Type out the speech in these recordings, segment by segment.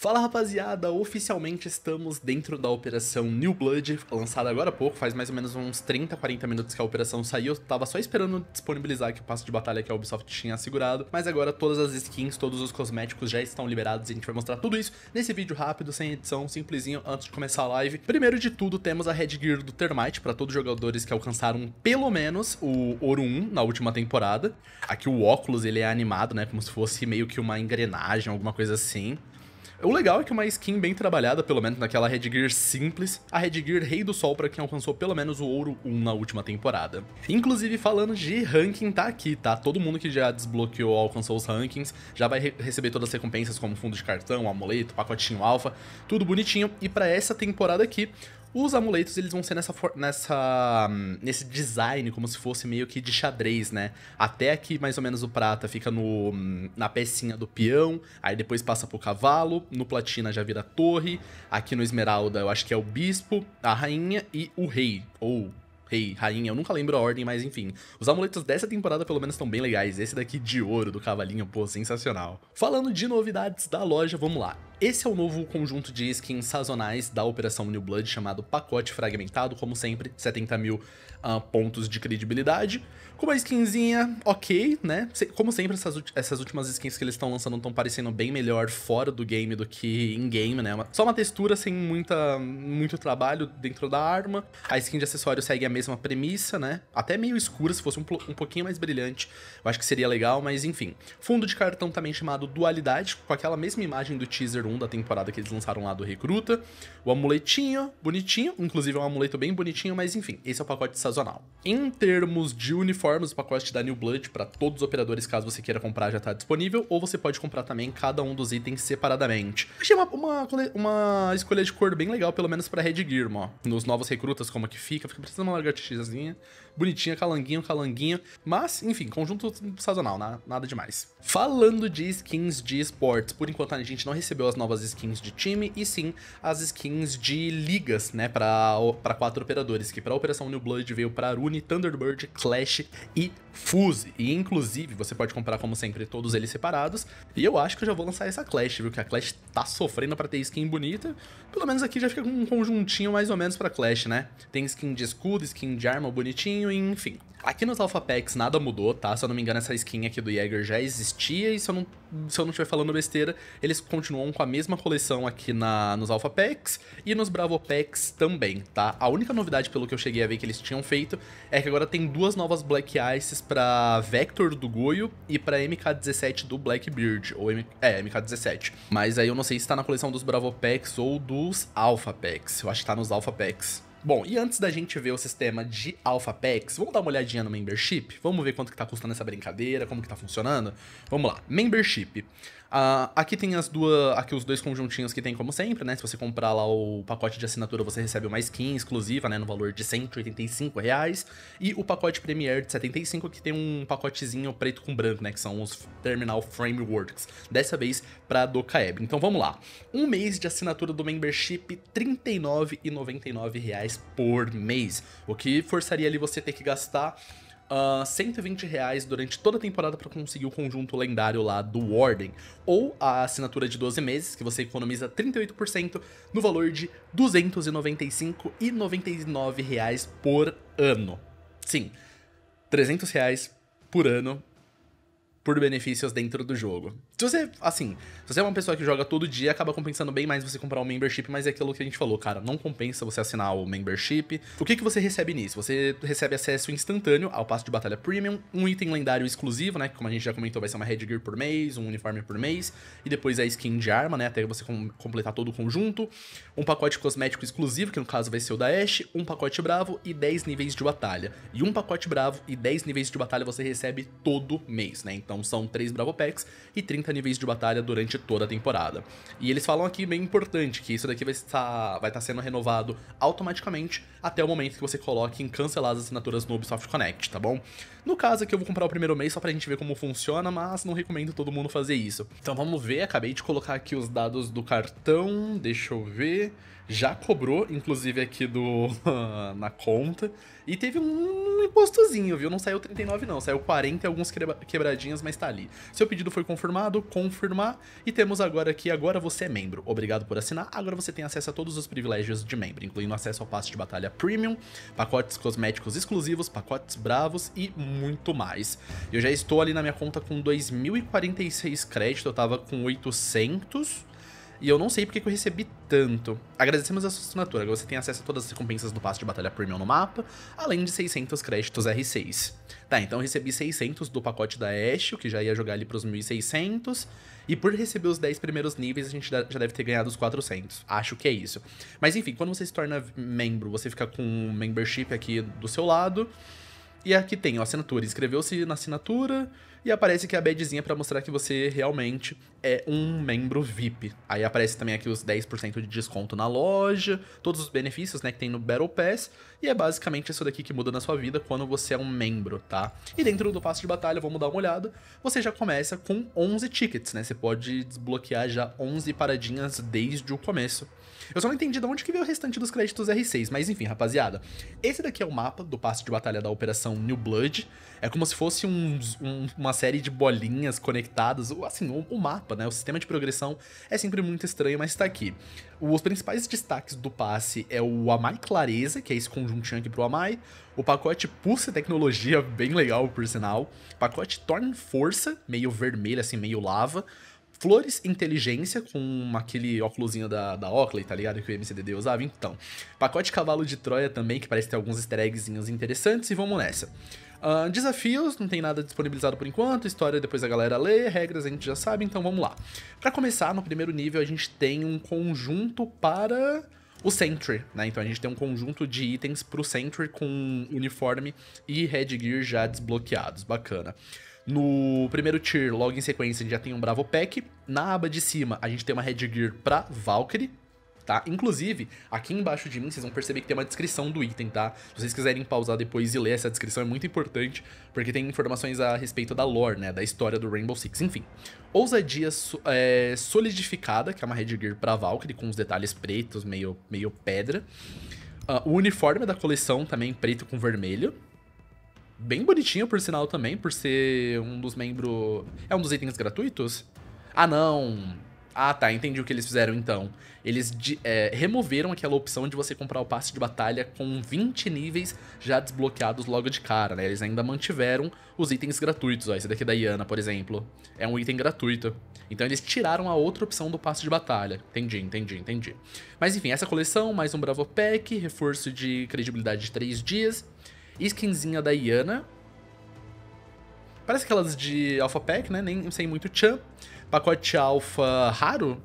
Fala rapaziada, oficialmente estamos dentro da operação New Blood, lançada agora há pouco, faz mais ou menos uns 30, 40 minutos que a operação saiu, eu tava só esperando disponibilizar aqui o passo de batalha que a Ubisoft tinha assegurado, mas agora todas as skins, todos os cosméticos já estão liberados e a gente vai mostrar tudo isso nesse vídeo rápido, sem edição, simplesinho, antes de começar a live. Primeiro de tudo, temos a Red Gear do Termite para todos os jogadores que alcançaram pelo menos o Ouro 1 na última temporada. Aqui o óculos ele é animado, né, como se fosse meio que uma engrenagem, alguma coisa assim. O legal é que uma skin bem trabalhada, pelo menos naquela Red Gear simples, a Red Gear Rei do Sol para quem alcançou pelo menos o Ouro 1 na última temporada. Inclusive, falando de ranking, tá aqui, tá? Todo mundo que já desbloqueou alcançou os rankings, já vai re receber todas as recompensas como fundo de cartão, amuleto, pacotinho alfa, tudo bonitinho. E para essa temporada aqui, os amuletos, eles vão ser nessa, nessa hum, nesse design, como se fosse meio que de xadrez, né? Até aqui, mais ou menos, o prata fica no, hum, na pecinha do peão, aí depois passa pro cavalo, no platina já vira torre, aqui no esmeralda eu acho que é o bispo, a rainha e o rei, ou rei, rainha, eu nunca lembro a ordem, mas enfim. Os amuletos dessa temporada pelo menos estão bem legais, esse daqui de ouro do cavalinho, pô, sensacional. Falando de novidades da loja, vamos lá. Esse é o novo conjunto de skins sazonais da Operação New Blood, chamado Pacote Fragmentado, como sempre, 70 mil uh, pontos de credibilidade. Com uma skinzinha ok, né? Como sempre, essas, essas últimas skins que eles estão lançando estão parecendo bem melhor fora do game do que in-game, né? Só uma textura sem muita, muito trabalho dentro da arma. A skin de acessório segue a mesma premissa, né? Até meio escura, se fosse um, um pouquinho mais brilhante, eu acho que seria legal, mas enfim. Fundo de cartão também chamado Dualidade, com aquela mesma imagem do teaser 1 da temporada que eles lançaram lá do Recruta. O amuletinho, bonitinho, inclusive é um amuleto bem bonitinho, mas enfim, esse é o pacote sazonal. Em termos de uniformes, o pacote da New Blood para todos os operadores, caso você queira comprar, já tá disponível, ou você pode comprar também cada um dos itens separadamente. Achei uma, uma, uma escolha de cor bem legal, pelo menos pra Red Gear, ó. Nos novos recrutas, como é que fica, fica precisando uma lagartixazinha, bonitinha, calanguinho, calanguinho, mas, enfim, conjunto sazonal, nada demais. Falando de skins de esportes, por enquanto a gente não recebeu as novas skins de time e sim as skins de ligas, né, para quatro operadores, que para Operação New Blood veio para Arune, Thunderbird, Clash e Fuse. E inclusive, você pode comprar como sempre todos eles separados. E eu acho que eu já vou lançar essa Clash, viu? Que a Clash tá sofrendo para ter skin bonita. Pelo menos aqui já fica com um conjuntinho mais ou menos para Clash, né? Tem skin de escudo, skin de arma bonitinho, enfim. Aqui nos Alpha Packs nada mudou, tá? Se eu não me engano, essa skin aqui do Jäger já existia e se eu não, se eu não estiver falando besteira, eles continuam com a mesma coleção aqui na, nos Alpha Packs e nos Bravo Packs também, tá? A única novidade, pelo que eu cheguei a ver que eles tinham feito, é que agora tem duas novas Black Ices pra Vector do Goyo e pra MK17 do Blackbeard, ou M é, MK17. Mas aí eu não sei se tá na coleção dos Bravo Packs ou dos Alpha Packs, eu acho que tá nos Alpha Packs. Bom, e antes da gente ver o sistema de Alpha Packs, vamos dar uma olhadinha no membership? Vamos ver quanto que tá custando essa brincadeira, como que tá funcionando? Vamos lá, membership. Uh, aqui tem as duas. Aqui os dois conjuntinhos que tem, como sempre, né? Se você comprar lá o pacote de assinatura, você recebe uma skin exclusiva, né? No valor de 185 reais. E o pacote Premiere de 75, que tem um pacotezinho preto com branco, né? Que são os Terminal Frameworks. Dessa vez pra do Então vamos lá. Um mês de assinatura do membership, R$ 39,99 por mês. O que forçaria ali você ter que gastar uh, ah, 120 reais durante toda a temporada para conseguir o conjunto lendário lá do Warden. Ou a assinatura de 12 meses, que você economiza 38% no valor de R$ 295,99 reais por ano. Sim, 300 reais por ano por benefícios dentro do jogo. Se você, assim, se você é uma pessoa que joga todo dia, acaba compensando bem mais você comprar um membership, mas é aquilo que a gente falou, cara, não compensa você assinar o membership. O que, que você recebe nisso? Você recebe acesso instantâneo ao passo de batalha premium, um item lendário exclusivo, né, que como a gente já comentou, vai ser uma headgear por mês, um uniforme por mês, e depois a é skin de arma, né, até você com completar todo o conjunto, um pacote cosmético exclusivo, que no caso vai ser o da Ashe, um pacote bravo e 10 níveis de batalha. E um pacote bravo e 10 níveis de batalha você recebe todo mês, né? Então são 3 Bravo Packs e 30 níveis de batalha durante toda a temporada. E eles falam aqui bem importante que isso daqui vai estar, vai estar sendo renovado automaticamente até o momento que você coloque em cancelar as assinaturas no Ubisoft Connect, tá bom? No caso aqui eu vou comprar o primeiro mês só pra gente ver como funciona, mas não recomendo todo mundo fazer isso. Então vamos ver, acabei de colocar aqui os dados do cartão, deixa eu ver já cobrou, inclusive aqui do na conta, e teve um impostozinho, viu? Não saiu 39 não, saiu 40 e alguns quebradinhas, mas tá ali. Seu pedido foi confirmado, confirmar, e temos agora aqui, agora você é membro. Obrigado por assinar, agora você tem acesso a todos os privilégios de membro, incluindo acesso ao passe de batalha premium, pacotes cosméticos exclusivos, pacotes bravos e muito mais. Eu já estou ali na minha conta com 2046 créditos, eu tava com 800... E eu não sei porque que eu recebi tanto. Agradecemos a sua assinatura. Você tem acesso a todas as recompensas do passe de batalha premium no mapa, além de 600 créditos R6. Tá, então eu recebi 600 do pacote da Ash, que já ia jogar ali pros 1600. E por receber os 10 primeiros níveis, a gente já deve ter ganhado os 400. Acho que é isso. Mas enfim, quando você se torna membro, você fica com um membership aqui do seu lado. E aqui tem ó, assinatura. Inscreveu-se na assinatura e aparece aqui a badzinha para mostrar que você realmente é um membro VIP. Aí aparece também aqui os 10% de desconto na loja, todos os benefícios né, que tem no Battle Pass. E é basicamente isso daqui que muda na sua vida quando você é um membro, tá? E dentro do passo de batalha, vamos dar uma olhada, você já começa com 11 tickets, né? Você pode desbloquear já 11 paradinhas desde o começo. Eu só não entendi de onde que veio o restante dos créditos R6, mas enfim, rapaziada. Esse daqui é o mapa do passe de batalha da Operação New Blood. É como se fosse um, um, uma série de bolinhas conectadas, assim, o, o, mapa, né? O sistema de progressão é sempre muito estranho, mas está aqui. Os principais destaques do passe é o Amai Clareza, que é esse conjuntinho aqui pro Amai, o pacote Pulse Tecnologia, bem legal por sinal, pacote Torn Força, meio vermelho, assim, meio lava, Flores Inteligência, com aquele óculosinho da, da Oakley, tá ligado? Que o MCDD usava, então. Pacote Cavalo de Troia também, que parece ter alguns easter eggzinhos interessantes, e vamos nessa. Uh, desafios, não tem nada disponibilizado por enquanto, história depois a galera lê, regras a gente já sabe, então vamos lá. Para começar, no primeiro nível a gente tem um conjunto para o Sentry, né? Então a gente tem um conjunto de itens pro Sentry com uniforme e headgear já desbloqueados, bacana. No primeiro tier, logo em sequência, a gente já tem um Bravo Pack. Na aba de cima, a gente tem uma Red Gear pra Valkyrie. Tá? Inclusive, aqui embaixo de mim vocês vão perceber que tem uma descrição do item, tá? Se vocês quiserem pausar depois e ler essa descrição, é muito importante, porque tem informações a respeito da lore, né? Da história do Rainbow Six, enfim. Ousadia é, solidificada, que é uma Red Gear pra Valkyrie, com os detalhes pretos, meio, meio pedra. Uh, o uniforme da coleção também preto com vermelho, Bem bonitinho, por sinal, também, por ser um dos membros... É um dos itens gratuitos? Ah, não. Ah, tá, entendi o que eles fizeram então. Eles de, é, removeram aquela opção de você comprar o passe de batalha com 20 níveis já desbloqueados logo de cara, né? Eles ainda mantiveram os itens gratuitos, ó. Esse daqui da Iana, por exemplo, é um item gratuito. Então eles tiraram a outra opção do passe de batalha. Entendi, entendi, entendi. Mas enfim, essa coleção, mais um Bravo Pack, reforço de credibilidade de 3 dias skinzinha da Iana. Parece aquelas de Alpha Pack, né? Nem sei muito chan. Pacote Alpha raro.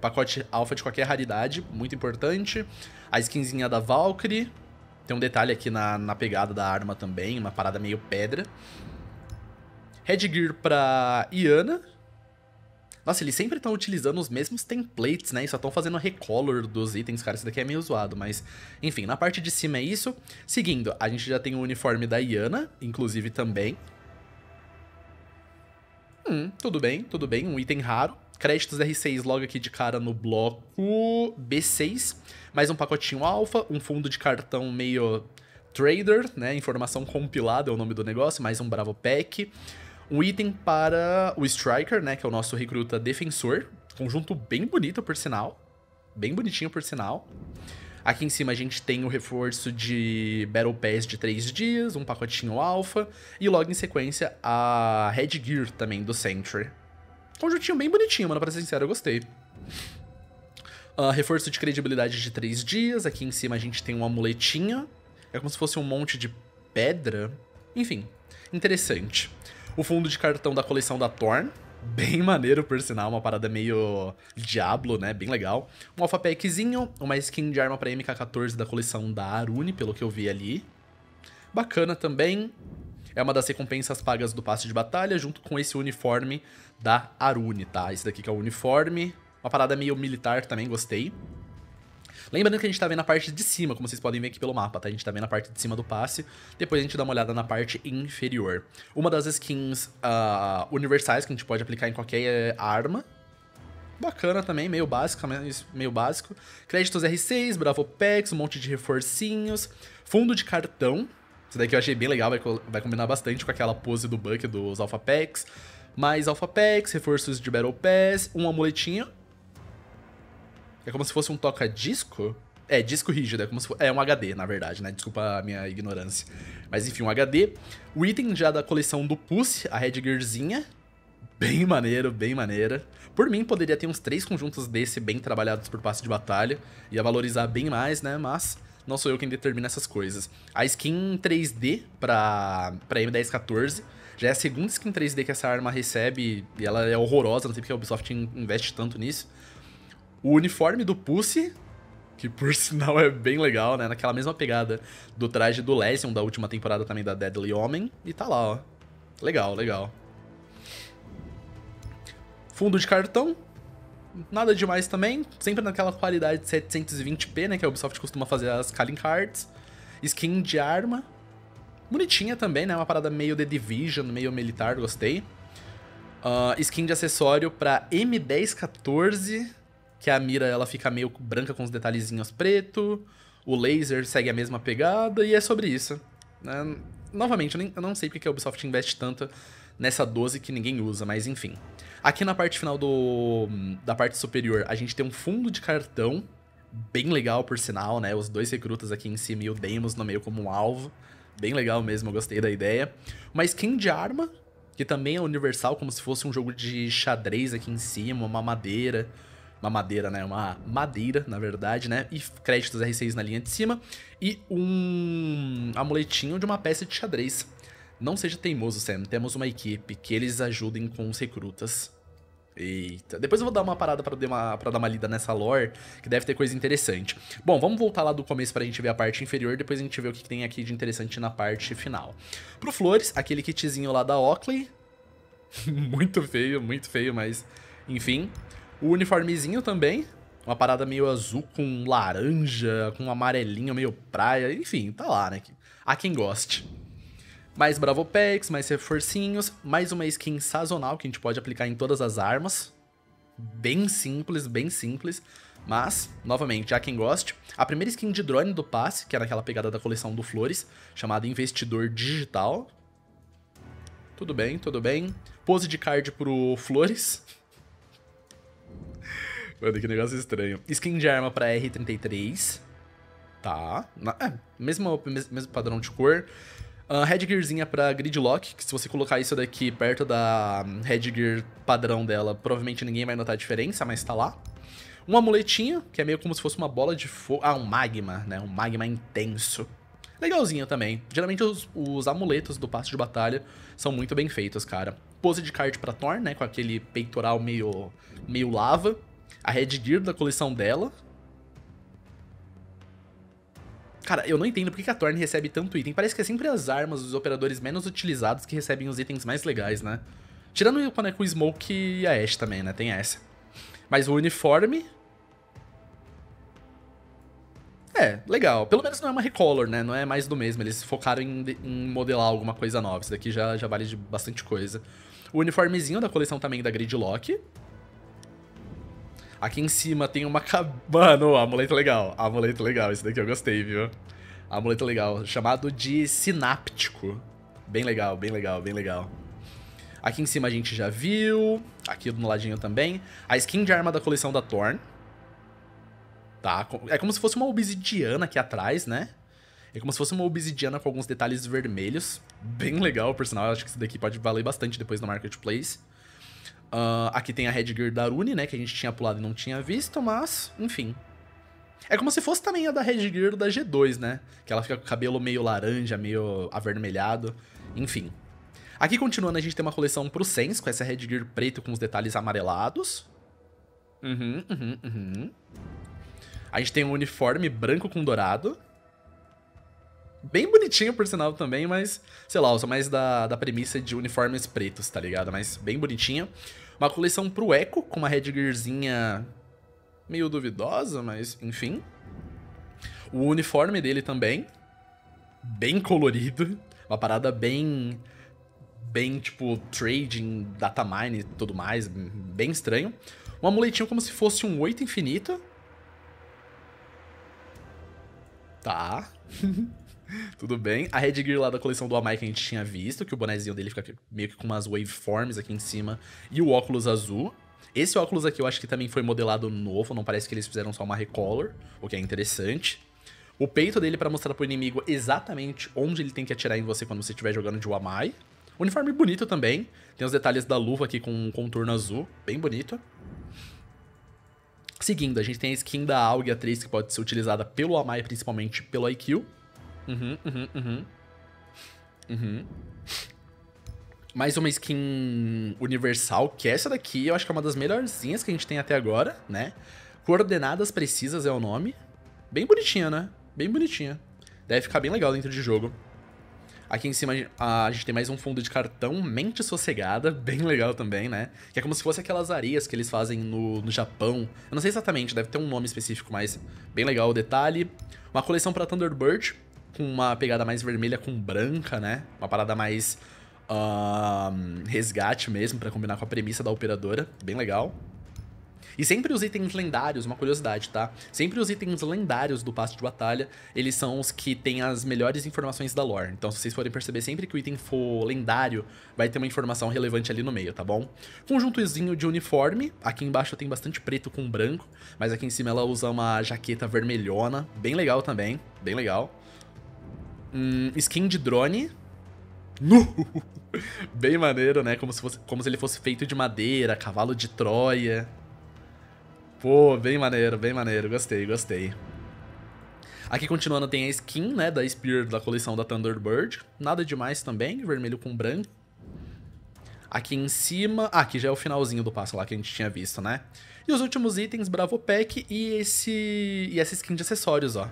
Pacote Alpha de qualquer raridade, muito importante. A skinzinha da Valkyrie. Tem um detalhe aqui na, na pegada da arma também, uma parada meio pedra. Headgear pra Iana, nossa, eles sempre estão utilizando os mesmos templates, né? E só estão fazendo recolor dos itens, cara. Isso daqui é meio zoado, mas... Enfim, na parte de cima é isso. Seguindo, a gente já tem o uniforme da Yana, inclusive, também. Hum, tudo bem, tudo bem. Um item raro. Créditos R6 logo aqui de cara no bloco B6. Mais um pacotinho alfa, um fundo de cartão meio trader, né? Informação compilada é o nome do negócio, mais um Bravo Pack um item para o Striker, né? Que é o nosso recruta defensor. Conjunto bem bonito, por sinal. Bem bonitinho, por sinal. Aqui em cima a gente tem o reforço de Battle Pass de 3 dias, um pacotinho alfa e logo em sequência a Headgear também do Sentry. Conjuntinho bem bonitinho, mano, pra ser sincero, eu gostei. Uh, reforço de credibilidade de 3 dias, aqui em cima a gente tem um amuletinho, é como se fosse um monte de pedra. Enfim, interessante. O fundo de cartão da coleção da Thorn, bem maneiro, por sinal, uma parada meio Diablo, né? Bem legal. Um alpha packzinho, uma skin de arma pra MK14 da coleção da Arune, pelo que eu vi ali. Bacana também. É uma das recompensas pagas do passe de batalha, junto com esse uniforme da Arune, tá? Esse daqui que é o uniforme. Uma parada meio militar também, gostei. Lembrando que a gente tá vendo a parte de cima, como vocês podem ver aqui pelo mapa, tá? A gente tá vendo a parte de cima do passe, depois a gente dá uma olhada na parte inferior. Uma das skins uh, universais que a gente pode aplicar em qualquer eh, arma, bacana também, meio básico, meio básico. Créditos R6, Packs, um monte de reforcinhos, fundo de cartão. Isso daqui eu achei bem legal, vai, vai combinar bastante com aquela pose do Buck dos Alpha Packs. Mais Alpha Packs, reforços de Battle Pass, um amuletinho é como se fosse um toca-disco? É, disco rígido, é como se fosse, É um HD, na verdade, né? Desculpa a minha ignorância. Mas enfim, um HD. O item já da coleção do Puss, a Red Gearzinha. Bem maneiro, bem maneira. Por mim, poderia ter uns três conjuntos desse bem trabalhados por passe de batalha. Ia valorizar bem mais, né? Mas não sou eu quem determina essas coisas. A skin 3D pra, pra M1014 já é a segunda skin 3D que essa arma recebe e ela é horrorosa, não sei porque a Ubisoft investe tanto nisso. O uniforme do Pussy, que por sinal é bem legal, né? Naquela mesma pegada do traje do Lesion da última temporada também da Deadly Homem. E tá lá, ó. Legal, legal. Fundo de cartão. Nada demais também. Sempre naquela qualidade de 720p, né? Que a Ubisoft costuma fazer as calling cards. Skin de arma. Bonitinha também, né? Uma parada meio The Division, meio militar, gostei. Uh, skin de acessório para M1014 que a mira ela fica meio branca com os detalhezinhos preto, o laser segue a mesma pegada, e é sobre isso. Né? Novamente, eu, nem, eu, não sei porque a Ubisoft investe tanto nessa 12 que ninguém usa, mas enfim. Aqui na parte final do, da parte superior, a gente tem um fundo de cartão, bem legal por sinal, né? Os dois recrutas aqui em cima e o Demos no meio como um alvo. Bem legal mesmo, eu gostei da ideia. Uma skin de arma, que também é universal, como se fosse um jogo de xadrez aqui em cima, uma madeira uma madeira, né? Uma madeira, na verdade, né? E créditos R6 na linha de cima. E um amuletinho de uma peça de xadrez. Não seja teimoso, Sam. Temos uma equipe que eles ajudem com os recrutas. Eita. Depois eu vou dar uma parada pra, uma, pra dar uma lida nessa lore, que deve ter coisa interessante. Bom, vamos voltar lá do começo pra gente ver a parte inferior, depois a gente vê o que tem aqui de interessante na parte final. Pro Flores, aquele kitzinho lá da Oakley. muito feio, muito feio, mas... Enfim, o uniformezinho também. Uma parada meio azul com laranja, com amarelinho meio praia. Enfim, tá lá, né? Há quem goste. Mais packs mais reforcinhos, mais uma skin sazonal que a gente pode aplicar em todas as armas. Bem simples, bem simples. Mas, novamente, há quem goste. A primeira skin de drone do passe, que era aquela pegada da coleção do Flores, chamada Investidor Digital. Tudo bem, tudo bem. Pose de card pro Flores. Mano, que negócio estranho. Skin de arma pra R33. Tá. é, mesmo, mesmo padrão de cor. Uh, headgearzinha pra gridlock, que se você colocar isso daqui perto da hum, headgear padrão dela, provavelmente ninguém vai notar a diferença, mas tá lá. Uma amuletinho, que é meio como se fosse uma bola de fogo. Ah, um magma, né? Um magma intenso. Legalzinho também. Geralmente os, os, amuletos do passo de batalha são muito bem feitos, cara. Pose de card pra Thorn, né? Com aquele peitoral meio, meio lava a Red Gear da coleção dela. Cara, eu não entendo por que a Thorne recebe tanto item. Parece que é sempre as armas dos operadores menos utilizados que recebem os itens mais legais, né? Tirando quando é com o Smoke e a Ash também, né? Tem essa. Mas o uniforme... É, legal. Pelo menos não é uma recolor, né? Não é mais do mesmo. Eles focaram em, em modelar alguma coisa nova. Isso daqui já, já vale de bastante coisa. O uniformezinho da coleção também da Gridlock. Aqui em cima tem uma... Mano, amuleto legal. Amuleto legal. Esse daqui eu gostei, viu? Amuleto legal. Chamado de sináptico. Bem legal, bem legal, bem legal. Aqui em cima a gente já viu. Aqui do ladinho também. A skin de arma da coleção da Thorn. Tá? É como se fosse uma obsidiana aqui atrás, né? É como se fosse uma obsidiana com alguns detalhes vermelhos. Bem legal, por sinal. Eu acho que isso daqui pode valer bastante depois no Marketplace. Uh, aqui tem a Red Gear da Rune, né? Que a gente tinha pulado e não tinha visto, mas, enfim. É como se fosse também a da Red Gear da G2, né? Que ela fica com o cabelo meio laranja, meio avermelhado, enfim. Aqui continuando, a gente tem uma coleção pro Sens, com essa Red Gear preto com os detalhes amarelados. Uhum, uhum, uhum. A gente tem um uniforme branco com dourado. Bem bonitinho, por sinal, também, mas, sei lá, usa mais da, da premissa de uniformes pretos, tá ligado? Mas bem bonitinha. Uma coleção pro Echo, com uma headgearzinha meio duvidosa, mas enfim. O uniforme dele também, bem colorido, uma parada bem bem tipo trading, data mine e tudo mais, bem estranho. Um amuletinho como se fosse um 8 infinito. Tá. Tudo bem. A Red Gear lá da coleção do Amai que a gente tinha visto, que o bonezinho dele fica meio que com umas waveforms aqui em cima. E o óculos azul. Esse óculos aqui eu acho que também foi modelado novo, não parece que eles fizeram só uma recolor, o que é interessante. O peito dele para mostrar pro inimigo exatamente onde ele tem que atirar em você quando você estiver jogando de Wamai. Uniforme bonito também, tem os detalhes da luva aqui com um contorno azul, bem bonito. Seguindo, a gente tem a skin da Alga 3 que pode ser utilizada pelo Amai, principalmente pelo IQ. Uhum, uhum, uhum. Uhum. Mais uma skin universal, que essa daqui eu acho que é uma das melhorzinhas que a gente tem até agora, né? Coordenadas Precisas é o nome. Bem bonitinha, né? Bem bonitinha. Deve ficar bem legal dentro de jogo. Aqui em cima a gente tem mais um fundo de cartão, Mente Sossegada, bem legal também, né? Que é como se fosse aquelas areias que eles fazem no, no Japão. Eu não sei exatamente, deve ter um nome específico, mas bem legal o detalhe. Uma coleção para Thunderbird, com uma pegada mais vermelha com branca, né? Uma parada mais uh, resgate mesmo, para combinar com a premissa da operadora. Bem legal. E sempre os itens lendários, uma curiosidade, tá? Sempre os itens lendários do passe de batalha, eles são os que têm as melhores informações da lore. Então, se vocês forem perceber, sempre que o item for lendário, vai ter uma informação relevante ali no meio, tá bom? Conjuntozinho de uniforme. Aqui embaixo tem bastante preto com branco, mas aqui em cima ela usa uma jaqueta vermelhona. Bem legal também, bem legal. Hum, skin de drone. Nu! Bem maneiro, né? Como se, fosse, como se ele fosse feito de madeira, cavalo de Troia. Pô, bem maneiro, bem maneiro. Gostei, gostei. Aqui continuando tem a skin, né? Da Spear da coleção da Thunderbird. Nada demais também, vermelho com branco. Aqui em cima... Ah, aqui já é o finalzinho do passo lá que a gente tinha visto, né? E os últimos itens, Bravo Pack e, esse... e essa skin de acessórios, ó.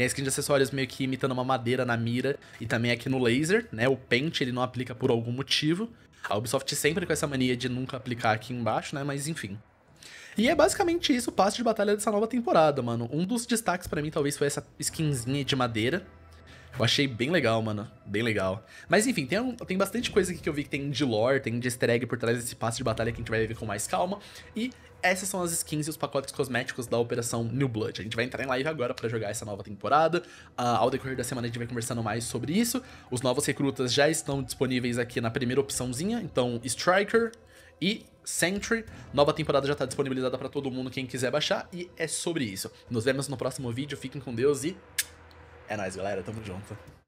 Tem a skin de acessórios meio que imitando uma madeira na mira e também aqui no laser, né? O pente ele não aplica por algum motivo. A Ubisoft sempre com essa mania de nunca aplicar aqui embaixo, né? Mas enfim. E é basicamente isso o passo de batalha dessa nova temporada, mano. Um dos destaques para mim talvez foi essa skinzinha de madeira, eu achei bem legal, mano. Bem legal. Mas enfim, tem, um, tem bastante coisa aqui que eu vi que tem de lore, tem de easter egg por trás desse passo de batalha que a gente vai ver com mais calma. E essas são as skins e os pacotes cosméticos da Operação New Blood. A gente vai entrar em live agora para jogar essa nova temporada. Uh, ao decorrer da semana a gente vai conversando mais sobre isso. Os novos recrutas já estão disponíveis aqui na primeira opçãozinha. Então, Striker e Sentry. Nova temporada já está disponibilizada para todo mundo quem quiser baixar. E é sobre isso. Nos vemos no próximo vídeo. Fiquem com Deus e... É nóis, galera. Tamo junto.